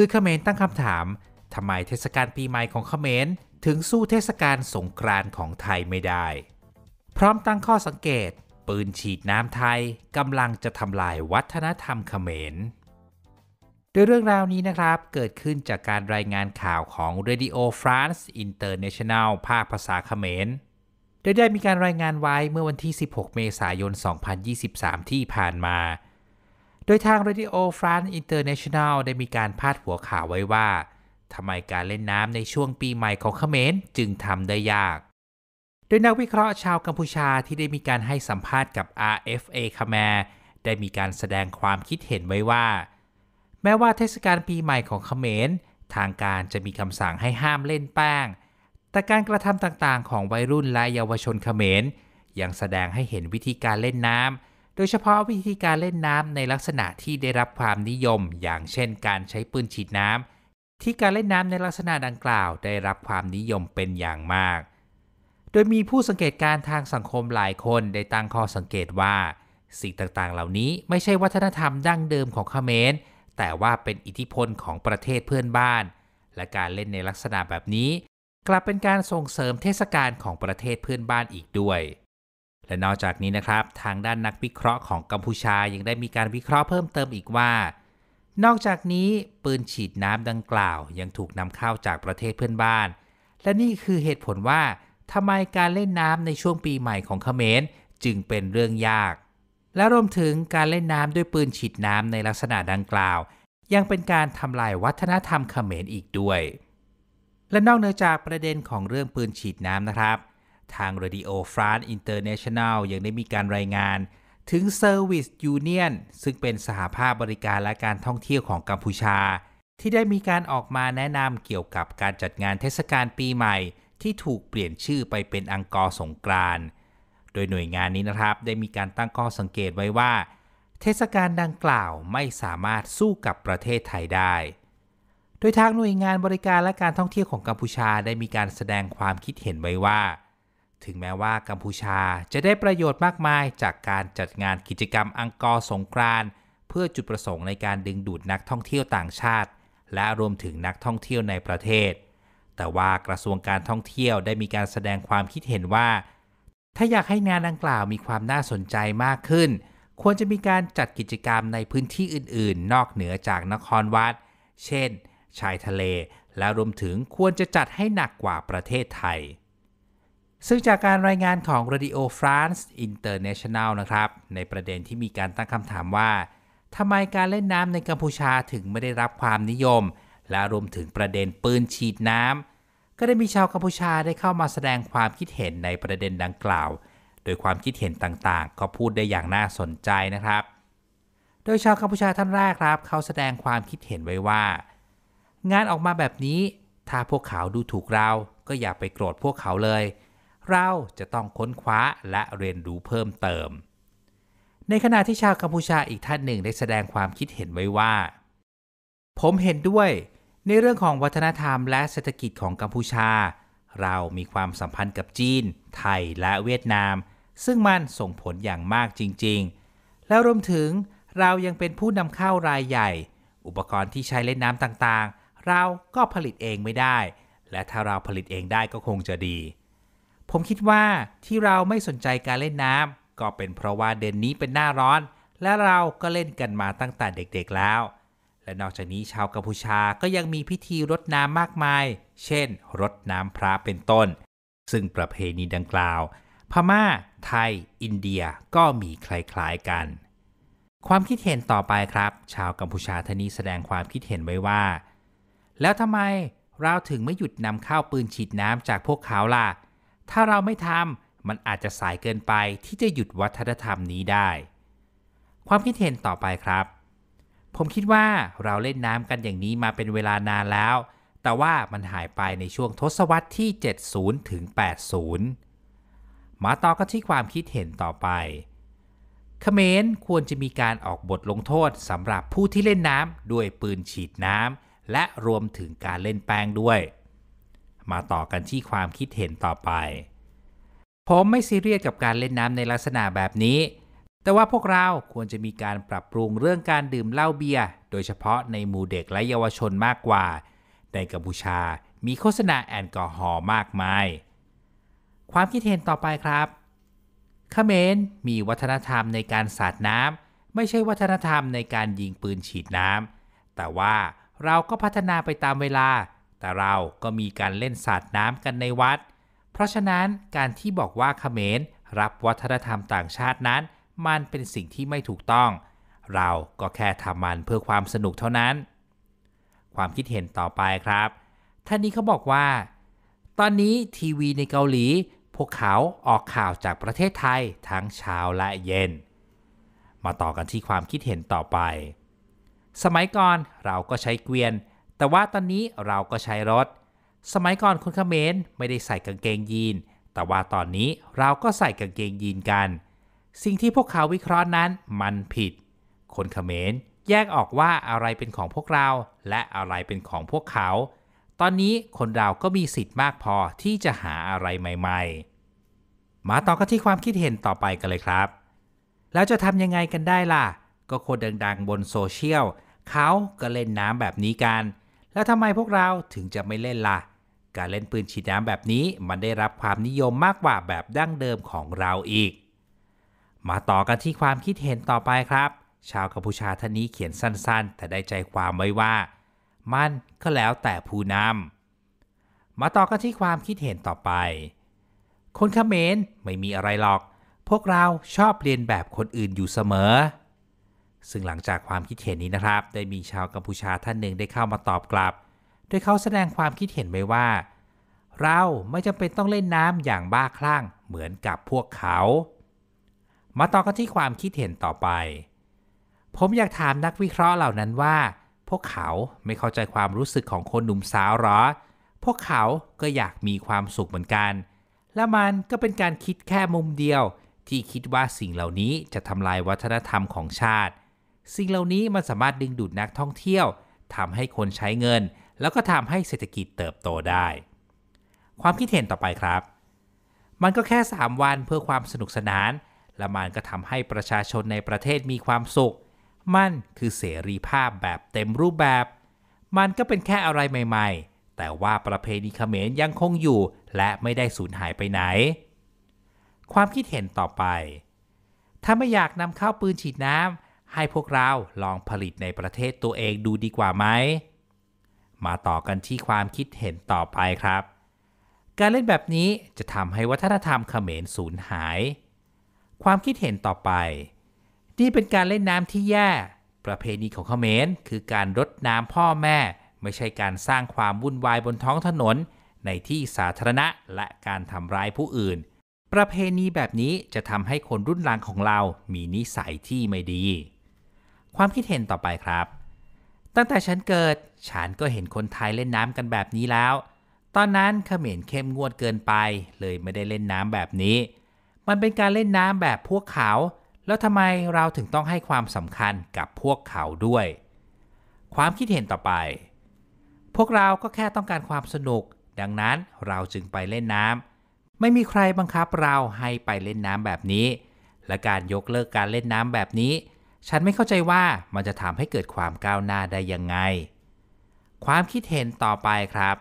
ื่อเขมรตั้งคำถาม ทำไมเทศกาลปีใหม่ของเขมรถึงสู้เทศกาลสงกรานต์ของไทยไม่ได้ พร้อมตั้งข้อสังเกต ปืนฉีดน้ำไทย กำลังจะทำลายวัฒนธรรมเขมรโดยเรื่องราวนี้นะครับเกิดขึ้นจากการรายงานข่าวของ Radio France International ภาคภาษาเขมรได้ได้มีการรายงานไว้เมื่อวันที่ 16 เมษายน 2023 ที่ผ่านมาโดยทาง Radio France International ได้มีการพาดหัวข่าวไว้ว่า ทำไมการเล่นน้ำในช่วงปีใหม่ของเขมรจึงทำได้ยาก โดยนักวิเคราะห์ชาวกัมพูชาที่ได้มีการให้สัมภาษณ์กับ RFA คแมรได้มีการแสดงความคิดเห็นไว้ว่า แม้ว่าเทศกาลปีใหม่ของเขมร ทางการจะมีคำสั่งให้ห้ามเล่นแป้ง แต่การกระทำต่างๆของวัยรุ่นและเยาวชนเขมรยังแสดงให้เห็นวิธีการเล่นน้ำโดยเฉพาะวิธีการเล่นน้ำในลักษณะที่ได้รับความนิยม อย่างเช่นการใช้ปืนฉีดน้ำที่การเล่นน้ำในลักษณะดังกล่าวได้รับความนิยมเป็นอย่างมาก โดยมีผู้สังเกตการทางสังคมหลายคนได้ตั้งข้อสังเกตว่า สิ่งต่างๆ เหล่านี้ไม่ใช่วัฒนธรรมดั้งเดิมของเขมรแต่ว่าเป็นอิทธิพลของประเทศเพื่อนบ้าน และการเล่นในลักษณะแบบนี้ กลับเป็นการส่งเสริมเทศกาลของประเทศเพื่อนบ้านอีกด้วยและนอกจากนี้นะครับทางด้านนักวิเคราะห์ของกัมพูชายังได้มีการวิเคราะห์เพิ่มเติมอีกว่า นอกจากนี้ปืนฉีดน้ำดังกล่าวยังถูกนำเข้าจากประเทศเพื่อนบ้าน และนี่คือเหตุผลว่าทำไมการเล่นน้ำในช่วงปีใหม่ของเขมรจึงเป็นเรื่องยาก และรวมถึงการเล่นน้ำด้วยปืนฉีดน้ำในลักษณะดังกล่าว ยังเป็นการทำลายวัฒนธรรมเขมรอีกด้วย และนอกเหนือจากประเด็นของเรื่องปืนฉีดน้ำนะครับทาง Radio France International ยังได้มีการรายงาน ถึง Service Union ซึ่งเป็นสหภาพบริการและการท่องเที่ยวของกัมพูชา ที่ได้มีการออกมาแนะนำเกี่ยวกับการจัดงานเทศกาลปีใหม่ ที่ถูกเปลี่ยนชื่อไปเป็นอังกอร์สงกรานโดยหน่วยงานนี้นะครับ ได้มีการตั้งข้อสังเกตไว้ว่า เทศกาลดังกล่าวไม่สามารถสู้กับประเทศไทยได้ โดยทางหน่วยงานบริการและการท่องเที่ยวของกัมพูชาได้มีการแสดงความคิดเห็นไว้ว่าถึงแม้ว่ากัมพูชาจะได้ประโยชน์มากมายจากการจัดงานกิจกรรมอังกอร์สงกรานเพื่อจุดประสงค์ในการดึงดูดนักท่องเที่ยวต่างชาติ และรวมถึงนักท่องเที่ยวในประเทศ แต่ว่ากระทรวงการท่องเที่ยวได้มีการแสดงความคิดเห็นว่า ถ้าอยากให้งานดังกล่าวมีความน่าสนใจมากขึ้น ควรจะมีการจัดกิจกรรมในพื้นที่อื่น ๆ นอกเหนือจากนครวัด เช่น ชายทะเล และรวมถึงควรจะจัดให้หนักกว่าประเทศไทยซึ่งจากการรายงานของ Radio France International นะครับ ในประเด็นที่มีการตั้งคำถามว่า ทำไมการเล่นน้ำในกัมพูชาถึงไม่ได้รับความนิยม และรวมถึงประเด็นปืนฉีดน้ำ ก็ได้มีชาวกัมพูชาได้เข้ามาแสดงความคิดเห็นในประเด็นดังกล่าว โดยความคิดเห็นต่างๆ ก็พูดได้อย่างน่าสนใจนะครับ โดยชาวกัมพูชาท่านแรกครับ เขาแสดงความคิดเห็นไว้ว่า งานออกมาแบบนี้ ถ้าพวกเขาดูถูกเรา ก็อย่าไปโกรธพวกเขาเลยเเราจะต้องค้นคว้าและเรียนรู้เพิ่มเติม ในขณะที่ชาวกัมพูชาอีกท่านหนึ่ง ได้แสดงความคิดเห็นไว้ว่า ผมเห็นด้วย ในเรื่องของวัฒนธรรมและเศรษฐกิจของกัมพูชา เรามีความสัมพันธ์กับจีน ไทยและเวียดนาม ซึ่งมันส่งผลอย่างมากจริงๆ แล้วรวมถึงเรายังเป็นผู้นำเข้ารายใหญ่ อุปกรณ์ที่ใช้เล่นน้ำต่างๆ เราก็ผลิตเองไม่ได้ และถ้าเราผลิตเองได้ก็คงจะดีผมคิดว่าที่เราไม่สนใจการเล่นน้ำก็เป็นเพราะว่าเดือนนี้เป็นหน้าร้อน และเราก็เล่นกันมาตั้งแต่เด็กๆแล้ว และนอกจากนี้ชาวกัมพูชาก็ยังมีพิธีรดน้ำมากมาย เช่นรดน้ำพระเป็นต้น ซึ่งประเพณีดังกล่าว พม่า ไทย อินเดียก็มีคล้ายๆกัน ความคิดเห็นต่อไปครับ ชาวกัมพูชาท่านนี้แสดงความคิดเห็นไว้ว่า แล้วทำไมเราถึงไม่หยุดนำข้าวปืนฉีดน้ำจากพวกเขาล่ะเถ้าเราไม่ทำมันอาจจะสายเกินไปที่จะหยุดวัฒนธรรมนี้ได้ ความคิดเห็นต่อไปครับ ผมคิดว่าเราเล่นน้ำกันอย่างนี้มาเป็นเวลานานแล้ว แต่ว่ามันหายไปในช่วงทศวรรษที่ 70ถึง80มาต่อกันที่ความคิดเห็นต่อไปเขมรควรจะมีการออกบทลงโทษสำหรับผู้ที่เล่นน้ำด้วยปืนฉีดน้ำและรวมถึงการเล่นแป้งด้วยมาต่อกันที่ความคิดเห็นต่อไป ผมไม่ซีเรียสกับการเล่นน้ำในลักษณะแบบนี้ แต่ว่าพวกเราควรจะมีการปรับปรุงเรื่องการดื่มเหล้าเบียร์โดยเฉพาะในหมู่เด็กและเยาวชนมากกว่า ในกัมพูชา มีโฆษณาแอลกอฮอล์มากมาย ความคิดเห็นต่อไปครับเขมรมีวัฒนธรรมในการสาดน้ำไม่ใช่วัฒนธรรมในการยิงปืนฉีดน้ำแต่ว่าเราก็พัฒนาไปตามเวลาแต่เราก็มีการเล่นสาดน้ำกันในวัด เพราะฉะนั้นการที่บอกว่าเขมรรับวัฒนธรรมต่างชาตินั้น มันเป็นสิ่งที่ไม่ถูกต้อง เราก็แค่ทำมันเพื่อความสนุกเท่านั้น ความคิดเห็นต่อไปครับ ท่านนี้เขาบอกว่า ตอนนี้ทีวีในเกาหลี พวกเขาออกข่าวจากประเทศไทยทั้งเช้าและเย็น มาต่อกันที่ความคิดเห็นต่อไป สมัยก่อนเราก็ใช้เกวียนแต่ว่าตอนนี้เราก็ใช้รถ สมัยก่อนคนเขมรไม่ได้ใส่กางเกงยีน แต่ว่าตอนนี้เราก็ใส่กางเกงยีนกัน สิ่งที่พวกเขาวิเคราะห์นั้นมันผิด คนเขมรแยกออกว่าอะไรเป็นของพวกเรา และอะไรเป็นของพวกเขา ตอนนี้คนเราก็มีสิทธิ์มากพอที่จะหาอะไรใหม่ๆมาต่อกันที่ความคิดเห็นต่อไปกันเลยครับ แล้วจะทำยังไงกันได้ล่ะ ก็คนดังๆบนโซเชียลเขาก็เล่นน้ำแบบนี้กันแล้วทำไมพวกเราถึงจะไม่เล่นละ่ะการเล่นปืนฉีดน้ำแบบนี้มันได้รับความนิยมมากกว่าแบบดั้งเดิมของเราอีก มาต่อกันที่ความคิดเห็นต่อไปครับ ชาวกัมพูชาท่านนี้เขียนสั้น ๆ แต่ได้ใจความไว้ว่า มันก็แล้วแต่ผู้นำมาต่อกันที่ความคิดเห็นต่อไป คนเขมรไม่มีอะไรหรอก พวกเราชอบเรียนแบบคนอื่นอยู่เสมอซึ่งหลังจากความคิดเห็นนี้นะครับ ได้มีชาวกัมพูชาท่านหนึ่งได้เข้ามาตอบกลับ โดยเขาแสดงความคิดเห็นไว้ว่า เราไม่จำเป็นต้องเล่นน้ำอย่างบ้าคลั่งเหมือนกับพวกเขา มาต่อกันที่ความคิดเห็นต่อไป ผมอยากถามนักวิเคราะห์เหล่านั้นว่า พวกเขาไม่เข้าใจความรู้สึกของคนหนุ่มสาวหรอ พวกเขาก็อยากมีความสุขเหมือนกัน และมันก็เป็นการคิดแค่มุมเดียวที่คิดว่าสิ่งเหล่านี้จะทำลายวัฒนธรรมของชาติสิ่งเหล่านี้มันสามารถดึงดูดนักท่องเที่ยวทำให้คนใช้เงิน แล้วก็ทำให้เศรษฐกิจเติบโตได้ ความคิดเห็นต่อไปครับ มันก็แค่ 3 วันเพื่อความสนุกสนาน และมันก็ทำให้ประชาชนในประเทศมีความสุข มันคือเสรีภาพแบบเต็มรูปแบบ มันก็เป็นแค่อะไรใหม่ๆ แต่ว่าประเพณีเขมรยังคงอยู่และไม่ได้สูญหายไปไหน ความคิดเห็นต่อไป ถ้าไม่อยากนำเข้าปืนฉีดน้ำให้พวกเราลองผลิตในประเทศตัวเองดูดีกว่าไหม มาต่อกันที่ความคิดเห็นต่อไปครับ การเล่นแบบนี้จะทำให้วัฒนธรรมเขมรสูญหาย ความคิดเห็นต่อไป นี่เป็นการเล่นน้ำที่แย่ ประเพณีของเขมรคือการรดน้ำพ่อแม่ ไม่ใช่การสร้างความวุ่นวายบนท้องถนน ในที่สาธารณะและการทำร้ายผู้อื่น ประเพณีแบบนี้จะทำให้คนรุ่นหลังของเรา มีนิสัยที่ไม่ดีความคิดเห็นต่อไปครับ ตั้งแต่ฉันเกิด ฉันก็เห็นคนไทยเล่นน้ำกันแบบนี้แล้ว ตอนนั้นเขมรเข้มงวดเกินไป เลยไม่ได้เล่นน้ำแบบนี้ มันเป็นการเล่นน้ำแบบพวกเขา แล้วทำไมเราถึงต้องให้ความสำคัญกับพวกเขาด้วย ความคิดเห็นต่อไป พวกเราก็แค่ต้องการความสนุก ดังนั้นเราจึงไปเล่นน้ำ ไม่มีใครบังคับเราให้ไปเล่นน้ำแบบนี้ และการยกเลิกการเล่นน้ำแบบนี้ฉันไม่เข้าใจว่ามันจะทำให้เกิดความก้าวหน้าได้ยังไง ความคิดเห็นต่อไปครับ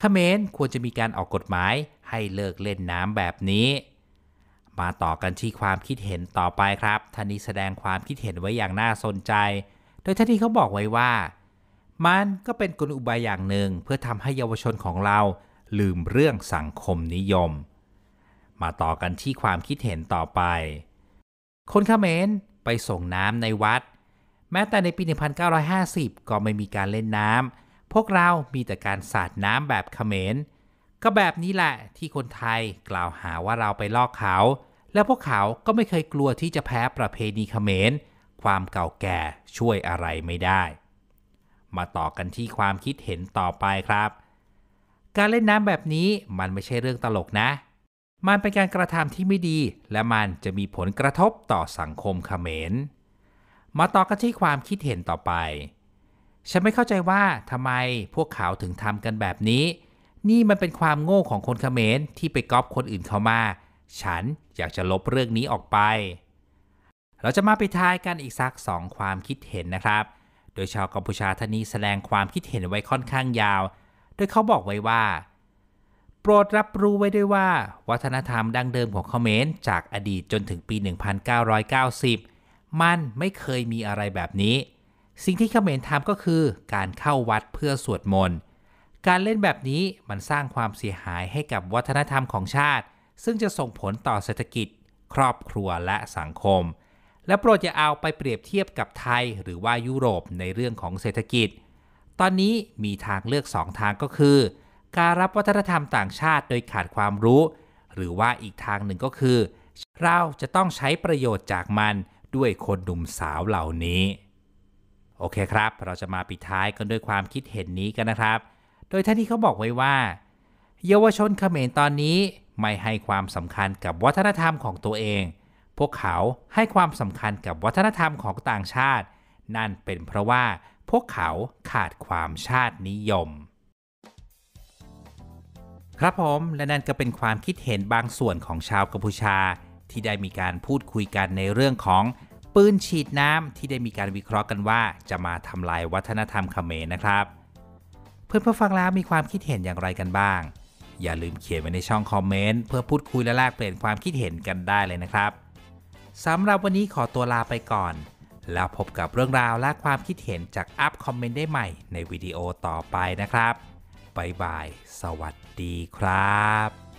เขมรควรจะมีการออกกฎหมายให้เลิกเล่นน้ำแบบนี้ มาต่อกันที่ความคิดเห็นต่อไปครับท่านนี้แสดงความคิดเห็นไว้อย่างน่าสนใจ โดยท่านนี้เขาบอกไว้ว่า มันก็เป็นกลอุบายอย่างหนึ่งเพื่อทำให้เยาวชนของเราลืมเรื่องสังคมนิยม มาต่อกันที่ความคิดเห็นต่อไป คนเขมรไปส่งน้ำในวัด แม้แต่ในปี 1950 ก็ไม่มีการเล่นน้ำพวกเรามีแต่การสาดน้ำแบบเขมรก็แบบนี้แหละที่คนไทยกล่าวหาว่าเราไปลอกเขาแล้วพวกเขาก็ไม่เคยกลัวที่จะแพ้ประเพณีเขมรความเก่าแก่ช่วยอะไรไม่ได้ มาต่อกันที่ความคิดเห็นต่อไปครับ การเล่นน้ำแบบนี้มันไม่ใช่เรื่องตลกนะมันเป็นการกระทำที่ไม่ดีและมันจะมีผลกระทบต่อสังคมเขมร มาต่อกันที่ความคิดเห็นต่อไป ฉันไม่เข้าใจว่าทำไมพวกเขาถึงทำกันแบบนี้ นี่มันเป็นความโง่ของคนเขมรที่ไปก๊อปคนอื่นเขามา ฉันอยากจะลบเรื่องนี้ออกไป เราจะมาไปทายกันอีกสักสองความคิดเห็นนะครับ โดยชาวกัมพูชาท่านนี้แสดงความคิดเห็นไว้ค่อนข้างยาว โดยเขาบอกไว้ว่าโปรดรับรู้ไว้ด้วยว่า วัฒนธรรมดั้งเดิมของเขมรจากอดีตจนถึงปี 1990 มันไม่เคยมีอะไรแบบนี้ สิ่งที่เขมรทำก็คือการเข้าวัดเพื่อสวดมนต์การเล่นแบบนี้มันสร้างความเสียหายให้กับวัฒนธรรมของชาติ ซึ่งจะส่งผลต่อเศรษฐกิจครอบครัวและสังคม และโปรดอย่าเอาไปเปรียบเทียบกับไทยหรือว่ายุโรปในเรื่องของเศรษฐกิจ ตอนนี้มีทางเลือก2ทางก็คือการรับวัฒนธรรมต่างชาติโดยขาดความรู้ หรือว่าอีกทางหนึ่งก็คือเราจะต้องใช้ประโยชน์จากมันด้วยคนหนุ่มสาวเหล่านี้ โอเคครับเราจะมาปิดท้ายกันด้วยความคิดเห็นนี้กันนะครับ โดยท่านนี้เขาบอกไว้ว่า เยาวชนเขมรตอนนี้ไม่ให้ความสำคัญกับวัฒนธรรมของตัวเอง พวกเขาให้ความสำคัญกับวัฒนธรรมของต่างชาติ นั่นเป็นเพราะว่าพวกเขาขาดความชาตินิยมครับผมและนั่นก็เป็นความคิดเห็นบางส่วนของชาวกัมพูชา ที่ได้มีการพูดคุยกันในเรื่องของ ปืนฉีดน้ำที่ได้มีการวิเคราะห์กันว่า จะมาทำลายวัฒนธรรมเขมรนะครับ เพื่อนผู้ฟังแล้วมีความคิดเห็นอย่างไรกันบ้าง อย่าลืมเขียนไว้ในช่องคอมเมนต์เพื่อพูดคุยและแลกเปลี่ยนความคิดเห็นกันได้เลยนะครับสำหรับวันนี้ขอตัวลาไปก่อน แล้วพบกับเรื่องราวและความคิดเห็นจากอัพคอมเมนต์ได้ใหม่ ในวิดีโอต่อไปนะครับบบาย สวัสดีครับ